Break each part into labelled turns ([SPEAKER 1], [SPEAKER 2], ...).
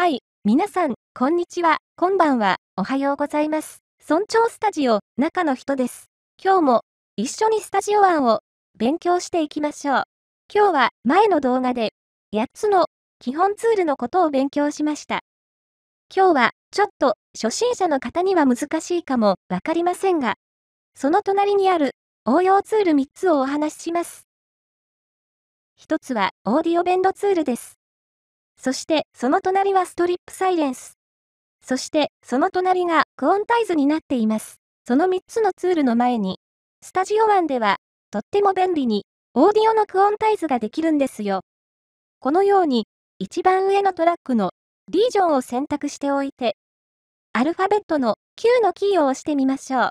[SPEAKER 1] はい、皆さん、こんにちは、こんばんは、おはようございます。村長スタジオ、中の人です。今日も、一緒にスタジオ案を勉強していきましょう。今日は前の動画で、8つの基本ツールのことを勉強しました。今日は、ちょっと初心者の方には難しいかもわかりませんが、その隣にある応用ツール3つをお話しします。1つはオーディオベンドツールです。そしてその隣はストリップサイレンス。そしてその隣がクオンタイズになっています。その3つのツールの前に、スタジオワンではとっても便利にオーディオのクオンタイズができるんですよ。このように一番上のトラックの
[SPEAKER 2] リージョンを選択しておいて、アルファベットの Q のキーを押してみましょう。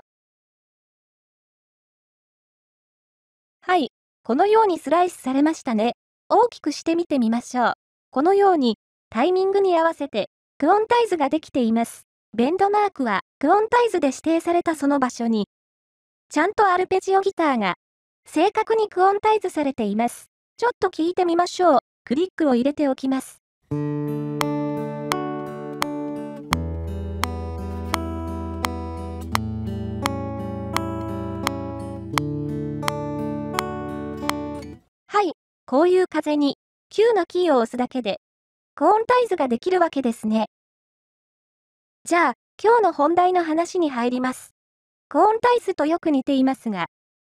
[SPEAKER 2] はい、このようにスライスされましたね。大きくしてみてみましょう。このように、タイミング
[SPEAKER 1] に合わせて、クオンタイズができています。ベンドマークは、クオンタイズで指定されたその場所に、ちゃんとアルペジオギターが、正確にクオンタイズされています。ちょっと聞いてみましょう。クリックを入れておきます。はい、こういう風に Q のキーを押すだけで、コーンタイズができるわけですね。じゃあ、今日の本題の話に入ります。コーンタイズとよく似ていますが、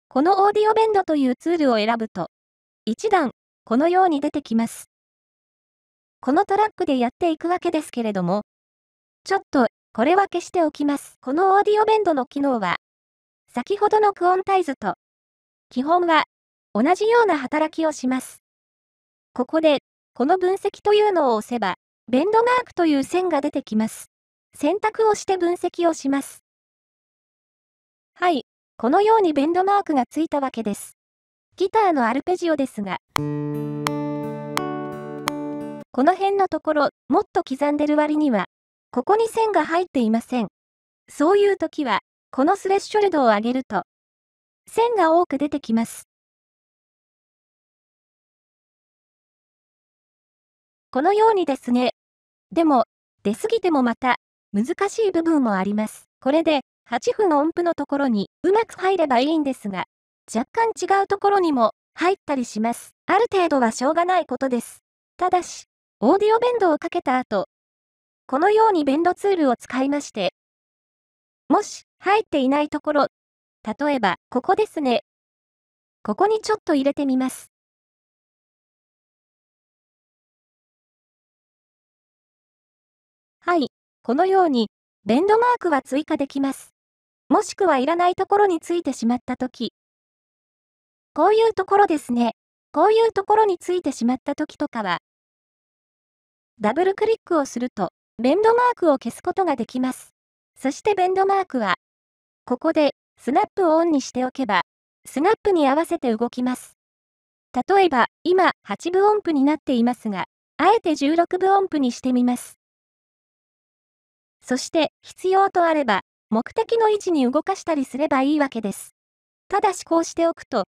[SPEAKER 1] このオーディオベンドというツールを選ぶと、一段、このように出てきます。このトラックでやっていくわけですけれども、ちょっと、これは消しておきます。このオーディオベンドの機能は、先ほどのクオンタイズと、基本は、同じような働きをします。ここで、この分析というのを押せば、ベンドマークという線が出てきます。選択をして分析をします。はい、このようにベンドマークがついたわけです。ギターのアルペジオですが、この辺のところ、もっと刻んでる割には、ここに線が入っていません。そういう時は、
[SPEAKER 2] このスレッショルドを上げると、線が多く出てきます。このようにですね。でも、出過ぎてもまた、難しい部分もあります。これで、8分
[SPEAKER 1] 音符のところにうまく入ればいいんですが、若干違うところにも入ったりします。ある程度はしょうがないことです。ただし、オーディオベンドをかけた後、このようにベンドツールを使いまして、もし入って
[SPEAKER 2] いないところ、例えばここですね。ここにちょっと入れてみます。このように、ベンドマークは追加できます。
[SPEAKER 1] もしくはいらないところについてしまったとき。こういうところですね。こういうところについてしまったときとかは、ダブルクリックをすると、ベンドマークを消すことができます。そしてベンドマークは、ここでスナップをオンにしておけば、スナップに合わせて動きます。例えば、今8分音符になっていますが、あえて16分音符にしてみます。そして必要とあれば目的の位置に動かしたりすればいいわけです。ただしこうしておくと、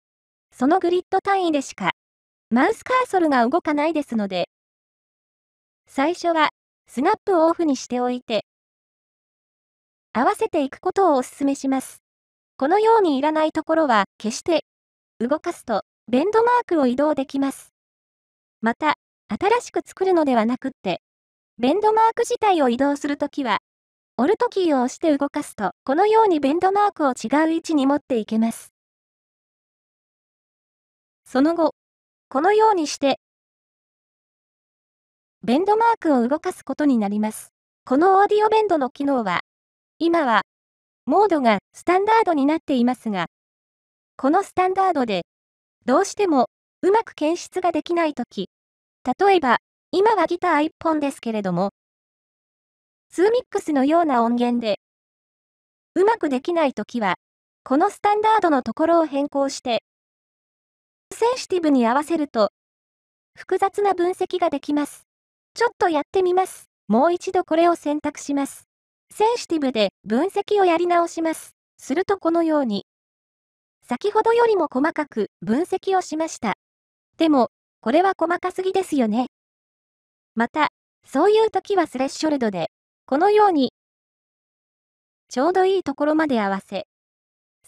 [SPEAKER 1] そのグリッド単位でしかマウスカーソルが動かないですので、最初はスナップをオフにしておいて、合わせていくことをお勧めします。このようにいらないところは消して、動かすとベンドマークを移動できます。また、新しく作るのではなくって、ベンドマーク自体を移動するときは、オルトキーを押して動かすと、このようにベン
[SPEAKER 2] ドマークを違う位置に持っていけます。その後、このようにして、ベンドマークを動かすことになります。このオーディオベンドの機能は、今は、モードが
[SPEAKER 1] スタンダードになっていますが、このスタンダードで、どうしてもうまく検出ができないとき、例えば、今はギター一本ですけれども、ツーミックスのような音源で、うまくできないときは、このスタンダードのところを変更して、センシティブに合わせると、複雑な分析ができます。ちょっとやってみます。もう一度これを選択します。センシティブで分析をやり直します。するとこのように、先ほどよりも細かく分析をしました。でも、これは細かすぎですよね。また、そういう時はスレッショルドで、このように、ちょうどいいところまで合わせ、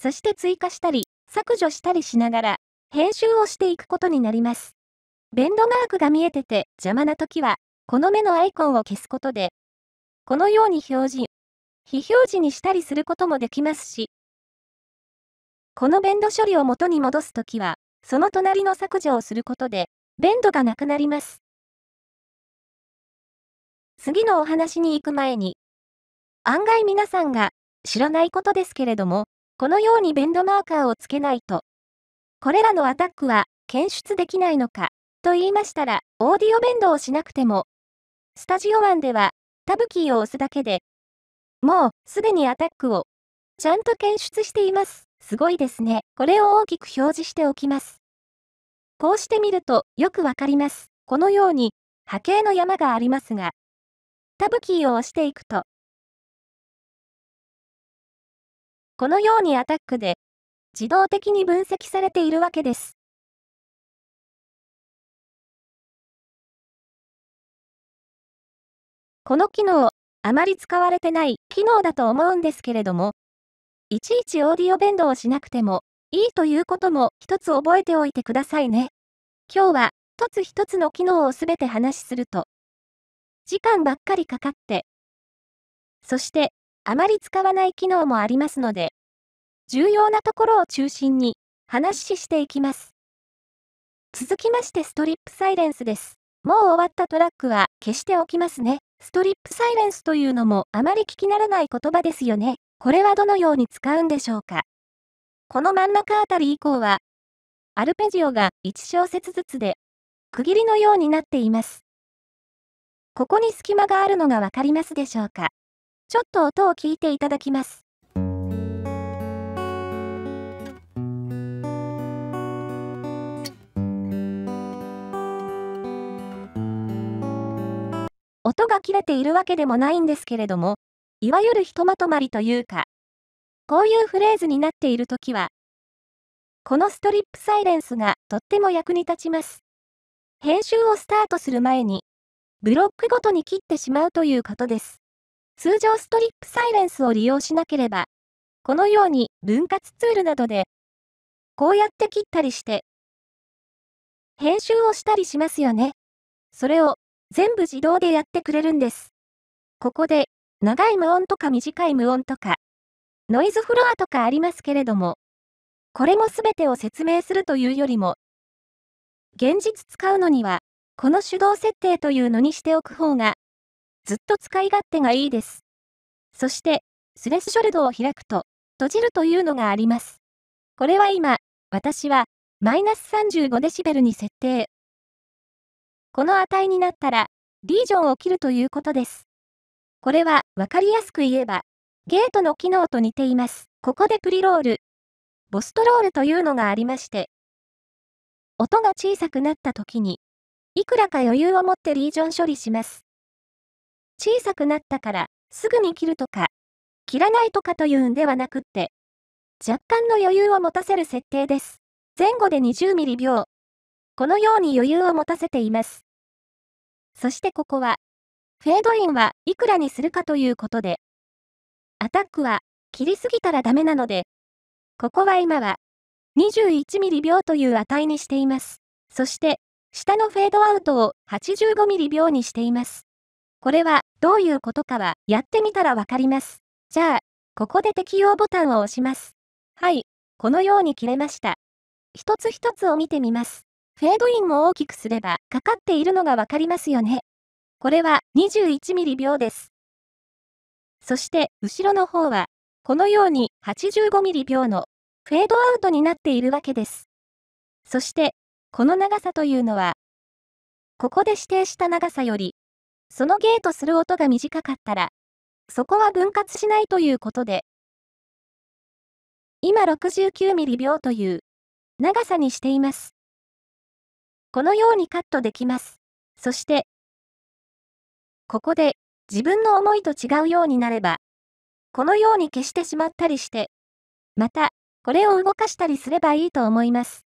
[SPEAKER 1] そして追加したり、削除したりしながら、編集をしていくことになります。ベンドマークが見えてて邪魔な時は、この目のアイコンを消すことで、このように表示、非表示にしたりすることもできます
[SPEAKER 2] し、このベンド処理を元に戻すときは、その隣の削除をすることで、ベンドがなくなります。
[SPEAKER 1] 次のお話に行く前に、案外皆さんが知らないことですけれども、このようにベンドマーカーをつけないと、これらのアタックは検出できないのか、と言いましたら、オーディオベンドをしなくても、スタジオ1では、タブキーを押すだけで、もうすでにアタックを、ちゃんと検出しています。すごいですね。これを大きく表示しておきます。
[SPEAKER 2] こうしてみるとよくわかります。このように波形の山がありますが、タブキーを押していくと、このようにアタックで自動的に分析されているわけです。この機能、あまり使われてない機能だと思うんですけれども、
[SPEAKER 1] いちいちオーディオ弁当をしなくてもいいということも一つ覚えておいてくださいね。今日は一つ一つの機能をすべて話しすると、時間ばっかりかかって。そして、あまり使わない機能もありますので、重要なところを中心に話ししていきます。続きましてストリップサイレンスです。もう終わったトラックは消しておきますね。ストリップサイレンスというのもあまり聞き慣れない言葉ですよね。これはどのように使うんでしょうか。この真ん中あたり以降は、アルペジオが1小節ずつで、区切りのようになっています。ここに隙間があるのがわかりますでしょうかちょっと音を聞いていただきます。音が切れているわけでもないんですけれども、いわゆるひとまとまりというか、こういうフレーズになっている時は、このストリップサイレンスがとっても役に立ちます。編集をスタートする前に、ブロックごとに切ってしまうということです。通常ストリップサイレンスを利用しなければ、このように分割ツールなどで、こうやって切ったりして、編集をしたりしますよね。それを全部自動でやってくれるんです。ここで長い無音とか短い無音とか、ノイズフロアとかありますけれども、これも全てを説明するというよりも、現実使うのにはこの手動設定というのにしておく方が、ずっと使い勝手がいいです。そして、スレスショルドを開くと、閉じるというのがあります。これは今、私は、マイナス35デシベルに設定。この値になったら、リージョンを切るということです。これは、わかりやすく言えば、ゲートの機能と似ています。ここでプリロール。ボストロールというのがありまして、音が小さくなった時に、いくらか余裕を持ってリージョン処理します。小さくなったから、すぐに切るとか、切らないとかというんではなくって、若干の余裕を持たせる設定です。前後で20ミリ秒。このように余裕を持たせています。そしてここは、フェードインはいくらにするかということで、アタックは切りすぎたらダメなので、ここは今は21ミリ秒という値にしています。そして、下のフェードアウトを8 5ミリ秒にしています。これはどういうことかはやってみたらわかります。じゃあ、ここで適用ボタンを押します。はい、このように切れました。一つ一つを見てみます。フェードインも大きくすればかかっているのがわかりますよね。これは2 1ミリ秒です。そして後ろの方はこのように8 5ミリ秒のフェードアウトになっているわけです。そしてこの長さというのは、ここで指定した長さより、そのゲートする音が短かったら、そこは分割しないということで、
[SPEAKER 2] 今69ミリ秒という長さにしています。このようにカットできます。そして、ここで
[SPEAKER 1] 自分の思いと違うようになれば、このように消してしまったりして、また、これを動かしたりすればいいと思います。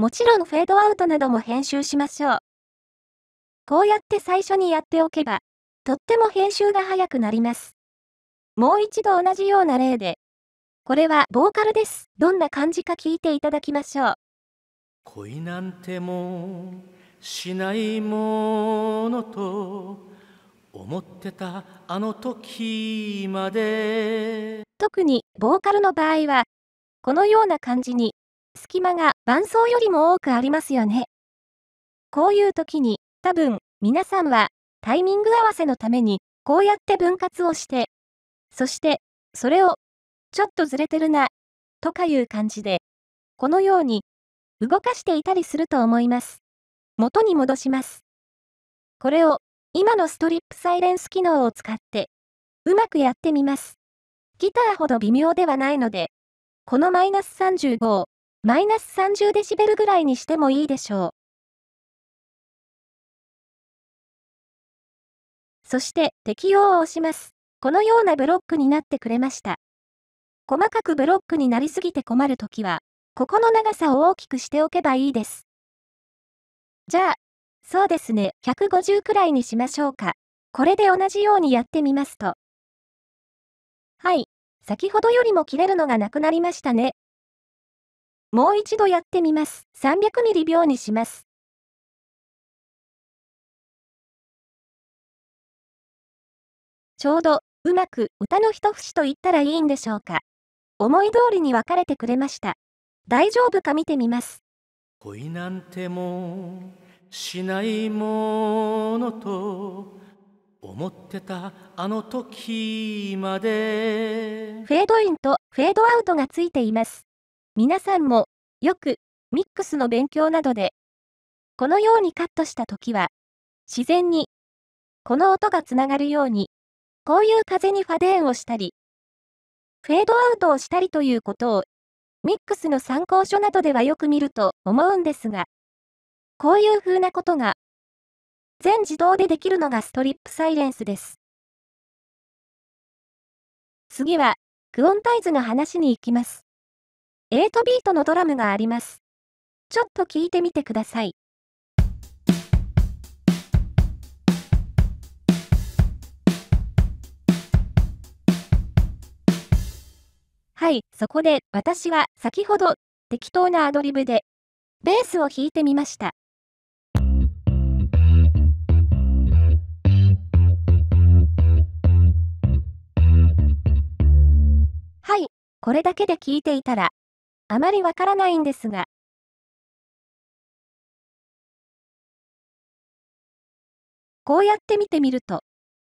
[SPEAKER 1] もちろんフェードアウトなども編集しましょう。こうやって最初にやっておけば、とっても編集が早くなります。もう一度同じような例で、これはボーカルです。どんな感じか聞いていただきましょう。
[SPEAKER 2] 恋なんてもしないものと思ってたあの時まで特にボ
[SPEAKER 1] ーカルの場合はこのような感じに隙間が伴奏よりも多くありますよね。こういう時に、多分、皆さんは、タイミング合わせのために、こうやって分割をして、そして、それを、ちょっとずれてるな、とかいう感じで、このように、動かしていたりすると思います。元に戻します。これを、今のストリップサイレンス機能を使って、うまくやってみます。ギターほど微妙では
[SPEAKER 2] ないので、このマイナス35をマイナス30デシベルぐらいにしてもいいでしょう。そして適用を押します。このようなブロックになってくれました。
[SPEAKER 1] 細かくブロックになりすぎて困るときは、ここの長さを大きくしておけばいいです。
[SPEAKER 2] じゃあ、そうですね、150くらいにしましょうか。これで同じようにやってみますと。はい、先ほどよりも切れるのがなくなりましたね。もう一度やってみます。300ミリ秒にします。ちょうど、うまく歌の一節と言ったらいいんでしょうか。
[SPEAKER 1] 思い通りに分かれてくれました。大丈夫か見てみます。
[SPEAKER 2] 恋なんてもしないものと思ってたあの時までフ
[SPEAKER 1] ェードインとフェードアウトがついています。皆さんも、よく、ミックスの勉強などで、このようにカットしたときは、自然に、この音がつながるように、こういう風にファデーンをしたり、フェードアウトをしたりということを、ミックスの参考書などではよく見ると思うんですが、
[SPEAKER 2] こういう風なことが、全自動でできるのがストリップサイレンスです。次は、クオンタイズの話に行きます。8ビートのドラムがあります。ちょっと聞いてみ
[SPEAKER 1] てください。はい、そこで私は先ほど適当なアドリブでベースを弾いてみました。はい、
[SPEAKER 2] これだけで聞いていたらあまりわからないんですが。こうやって見てみると、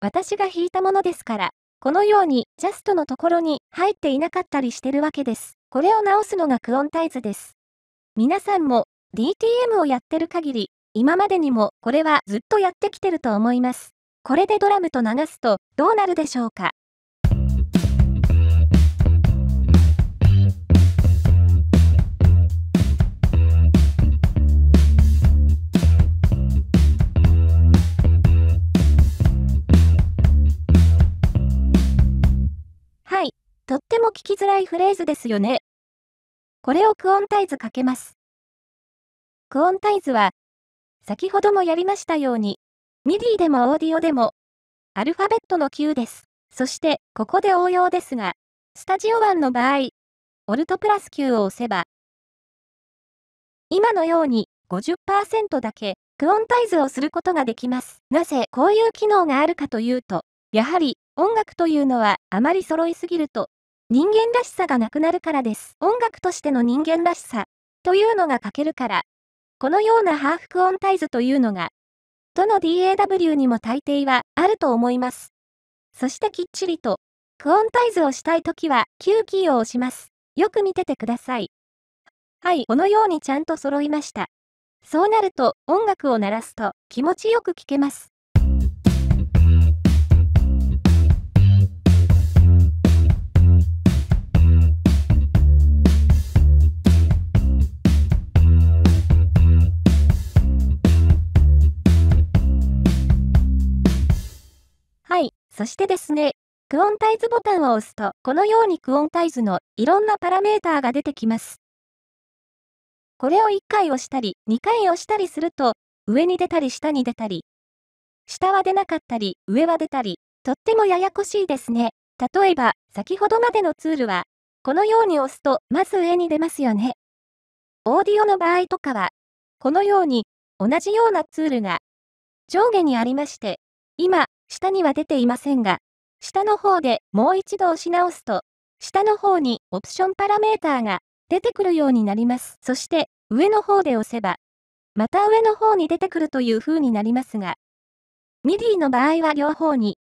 [SPEAKER 2] 私が引いたものですから、このようにジャストのところに入っていなかった
[SPEAKER 1] りしてるわけです。これを直すのがクオンタイズです。皆さんも DTM をやってる限り、今までにもこれはずっとやってきてると思います。これでドラムと流すとどうなるでしょうかとっても聞きづらいフレーズですよね。これをクオンタイズかけます。クオンタイズは、先ほどもやりましたように、MIDI でもオーディオでも、アルファベットの Q です。そして、ここで応用ですが、スタジオ1の場合、オルトプラス Q を押せば、今のように50%だけクオンタイズをすることができます。なぜこういう機能があるかというと、やはり音楽というのはあまり揃いすぎると人間らしさがなくなるからです。音楽としての人間らしさというのが欠けるから、このようなハーフクオンタイズというのが、どの DAW にも大抵はあると思います。そしてきっちりと、クオンタイズをしたいときは Q キーを押します。よく見ててください。はい、このようにちゃんと揃いました。そうなると音楽を鳴らすと気持ちよく聴けます。はい。そしてですね、クオンタイズボタンを押すと、このようにクオンタイズのいろんなパラメーターが出てきます。これを1回押したり、2回押したりすると、上に出たり下に出たり、下は出なかったり、上は出たり、とってもややこしいですね。例えば、先ほどまでのツールは、このように押すと、まず上に出ますよね。オーディオの場合とかは、このように、同じようなツールが、上下にありまして、今、下には出ていませんが、下の方でもう一度押し直すと、下の方にオプションパラメーターが出てくるようになります。そして、上の方で押せば、また上の方に出てくるという風になりますが、MIDI の場合は両方に、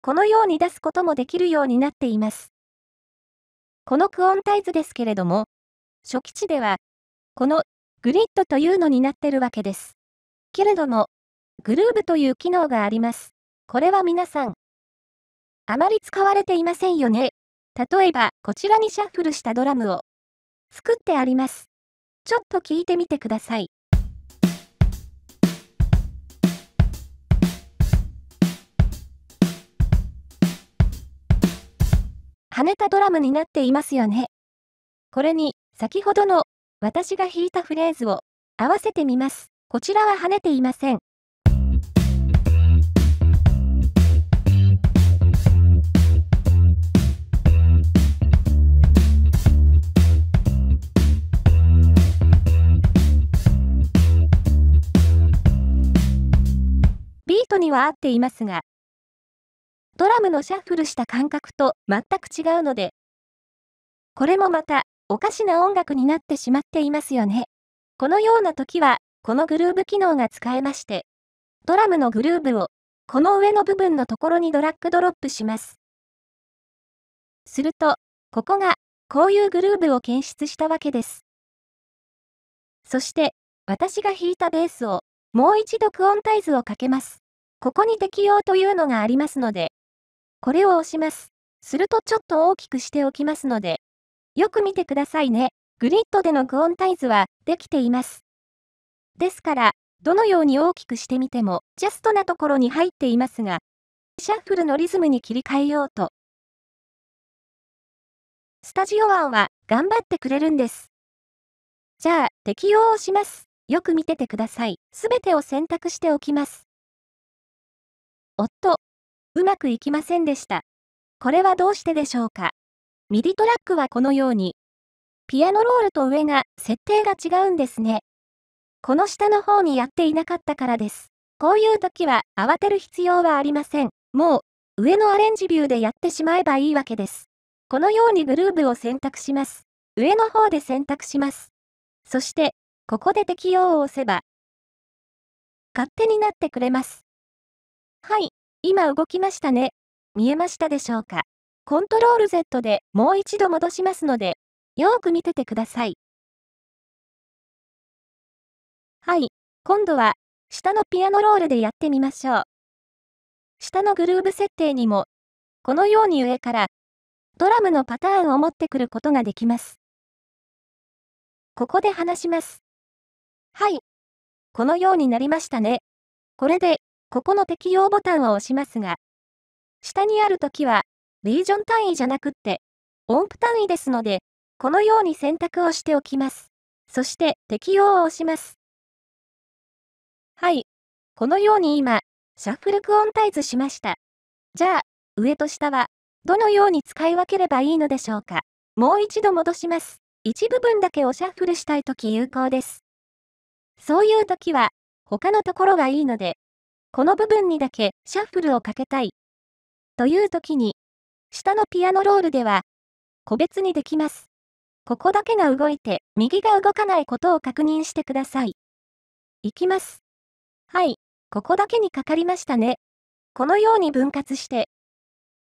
[SPEAKER 1] このように出すこともできるようになっています。このクオンタイズですけれども、初期値では、このグリッドというのになってるわけです。けれども、グルーブという機能があります。これは皆さん、あまり使われていませんよね。例えば、こちらにシャッフルしたドラムを作ってあります。ちょっと聞いてみてください。跳ねたドラムになっていますよね。これに、先ほどの私が弾いたフレーズを合わせてみます。こちらは跳ねていません。ビートには合っていますが、ドラムのシャッフルした感覚と全く違うので、これもまたおかしな音楽になってしまっていますよね。このような時は、このグルーブ機能が使えまして、ドラムのグルーブを、この上の部
[SPEAKER 2] 分のところにドラッグドロップします。すると、ここが、こういうグルーブを検出したわけです。そして、
[SPEAKER 1] 私が弾いたベースを、もう一度クオンタイズをかけます。ここに適用というのがありますので、これを押します。するとちょっと大きくしておきますので、よく見てくださいね。グリッドでのクオンタイズはできています。ですから、どのように大きくしてみても、ジャストなところに入っていますが、
[SPEAKER 2] シャッフルのリズムに切り替えようと。スタジオワンは頑張ってくれるんです。じゃあ、適用をします。
[SPEAKER 1] よく見ててください。すべてを選択しておきます。夫、うまくいきませんでした。これはどうしてでしょうかミディトラックはこのように、ピアノロールと上が設定が違うんですね。この下の方にやっていなかったからです。こういう時は慌てる必要はありません。もう、上のアレンジビューでやってしまえばいいわけです。このようにグルーブを選択します。上の方で選択します。そして、ここで適用を押せば、勝手になってくれます。
[SPEAKER 2] 今動きましたね。見えましたでしょうか。コントロール Z でもう一度戻しますので、よーく見ててください。はい、今度は、下のピアノロールでやってみましょう。
[SPEAKER 1] 下のグルーブ設定にも、このように上から、ドラムのパターンを持ってくることができます。ここで話します。はい。このようになりましたね。これで、ここの適用ボタンを押しますが、下にあるときは、リージョン単位じゃなくって、音符単位ですので、このように選択をしておきます。そして、適用を押します。はい。このように今、シャッフルクオンタイズしました。じゃあ、上と下は、どのように使い分ければいいのでしょうか。もう一度戻します。一部分だけをシャッフルしたいとき有効です。そういうときは、他のところがいいので、この部分にだけシャッフルをかけたい。という時に、下のピアノロールでは、個別にできます。ここだけが動いて、右が動かないことを確認してください。
[SPEAKER 2] いきます。はい、ここだけにかかりましたね。このように分割して、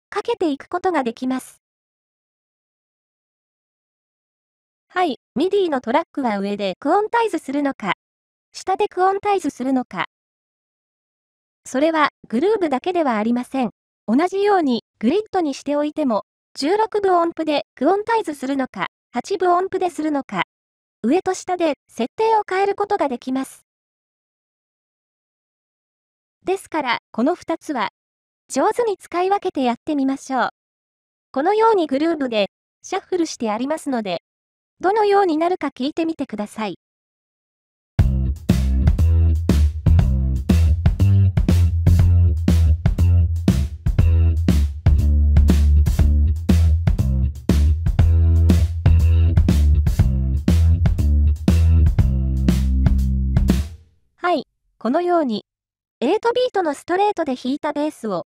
[SPEAKER 2] かけていくことができます。はい、ミディのトラックは上でクオンタイズするのか、下でクオンタイズするのか、それはグルーブだけでは
[SPEAKER 1] ありません。同じようにグリッドにしておいても、16分音符でクオンタ
[SPEAKER 2] イズするのか、8分音符でするのか、上と下で設定を変えることができます。ですから、この2つは、上手に使い分けてやってみましょう。このようにグルーブでシャッフ
[SPEAKER 1] ルしてありますので、どのようになるか聞いてみてください。このように、8ビートのストレートで弾いたベースを、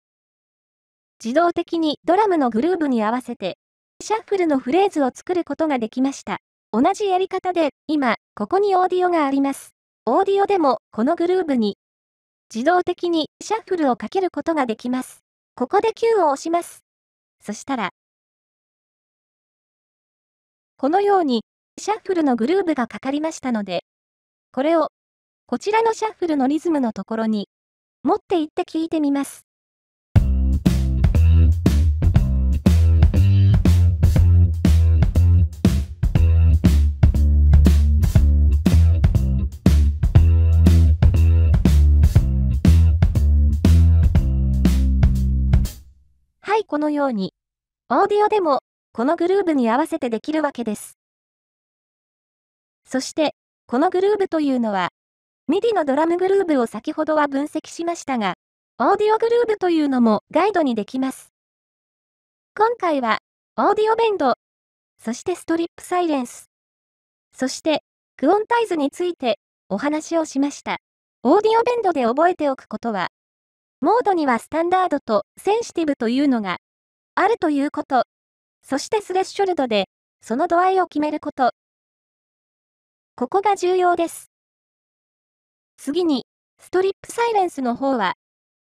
[SPEAKER 1] 自動的にドラムのグルーブに合わせて、シャッフルのフレーズを作ることができました。同じやり方で、今、ここにオーディオがあります。オーディオでも、このグルーブに、自動的にシャッフルをかけることができ
[SPEAKER 2] ます。ここで Q を押します。そしたら、このように、シャッフルのグルーブがかかりましたので、これを
[SPEAKER 1] こちらのシャッフルのリズムのところに、持って行って聞いてみます。はい、このように、オーディオでも、このグルーブに合わせてできるわけです。そして、このグルーブというのは、ミディのドラムグルーブを先ほどは分析しましたが、オーディオグルーブというのもガイドにできます。今回は、オーディオベンド、そしてストリップサイレンス、そして、クオンタイズについてお話をしました。オーディオベンドで覚えておくことは、モードにはスタンダードとセンシティブというのがあるということ、そしてスレッショルドで
[SPEAKER 2] その度合いを決めること。ここが重要です。次に、ストリップサイレンスの方は、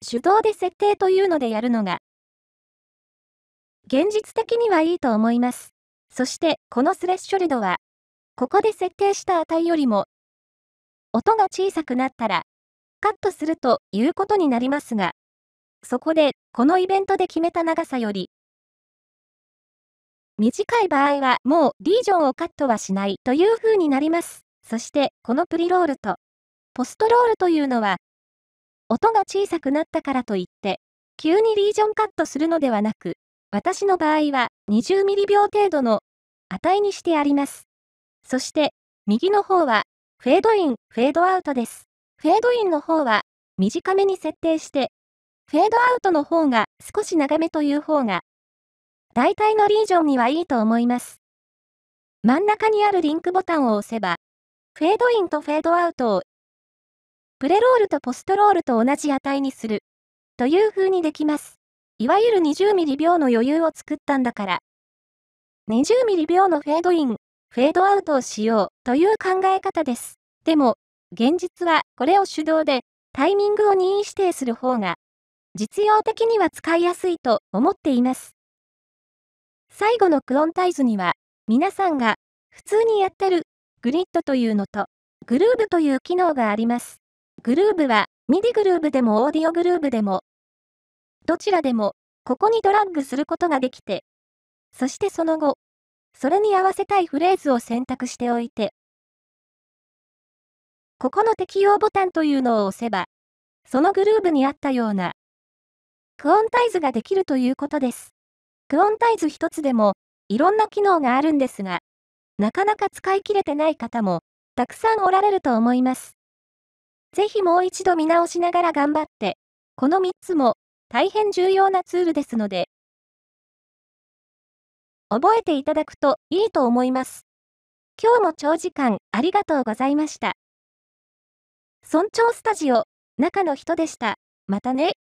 [SPEAKER 2] 手動で設定と
[SPEAKER 1] いうのでやるのが、現実的にはいいと思います。そしてこのスレッショルドは、ここで設定した値よりも、音が小さくなったら、カットするということになりますが、そこでこのイベントで決めた長さより、短い場合はもうリージョンをカットはしないという風になります。そしてこのプリロールと、ポストロールというのは、音が小さくなったからといって、急にリージョンカットするのではなく、私の場合は20ミリ秒程度の値にしてあります。そして、右の方は、フェードイン、フェードアウトです。フェードインの方は、短めに設定して、フェードアウトの方が少し長めという方が、大体のリージョンにはいいと思います。真ん中にあるリンクボタンを押せば、フェードインとフェードアウトをプレロールとポストロールと同じ値にする。という風にできます。いわゆる2 0ミリ秒の余裕を作ったんだから。2 0ミリ秒のフェードイン、フェードアウトをしようという考え方です。でも、現実はこれを手動でタイミングを任意指定する方が実用的には使いやすいと思っています。最後のクオンタイズには皆さんが普通にやってるグリッドというのとグルーブという機能があります。グルーブは、ミディグルーブでもオーディオグルーブでも、どちらでも、ここにドラッグすることができて、そしてその後、それに合わせたいフレーズを選択しておいて、ここの適用ボタンというのを押せば、そのグルーブに合ったような、クオンタイズができるということです。クオンタイズ一つでも、いろんな機能があるんですが、なかなか使い切れてない方も、たくさんおられると思います。
[SPEAKER 2] ぜひもう一度見直しながら頑張って、この3つも大変重要なツールですので、覚えていただくと
[SPEAKER 1] いいと思います。今日も長時間ありがとうございました。
[SPEAKER 2] 村長スタジオ、中の人でした。またね。